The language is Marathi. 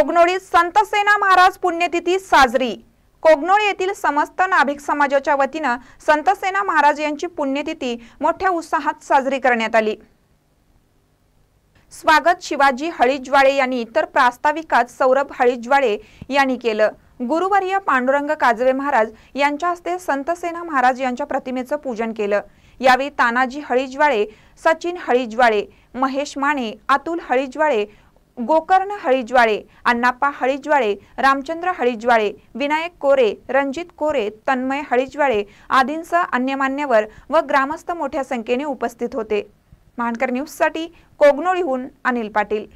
कोगनोळीत सेना महाराज पुण्यतिथी साजरी कोगनोळी येथील समस्त नाभिक समाजाच्या वतीनं सेना महाराज यांची पुण्यतिथी मोठ्या उत्साहात साजरी करण्यात आली स्वागत शिवाजी हळीज्वाळे यांनी तर प्रास्ताविकात सौरभ हळीज्वाळे यांनी केलं गुरुवर्य पांडुरंग काजवे महाराज यांच्या हस्ते संतसेना महाराज यांच्या प्रतिमेचं पूजन केलं यावेळी तानाजी हळीज्वाळे सचिन हळीज्वाळे महेश माने अतुल हळीज्वाळे गोकर्ण हळीज्वाळे अण्णाप्पा हळीज्वाळे रामचंद्र हळीज्वाळे विनायक कोरे रणजित कोरे तन्मय हळीज्वाळे आदींसह अन्य मान्यवर व ग्रामस्थ मोठ्या संख्येने उपस्थित होते मानकर न्यूजसाठी कोगनोळीहून अनिल पाटील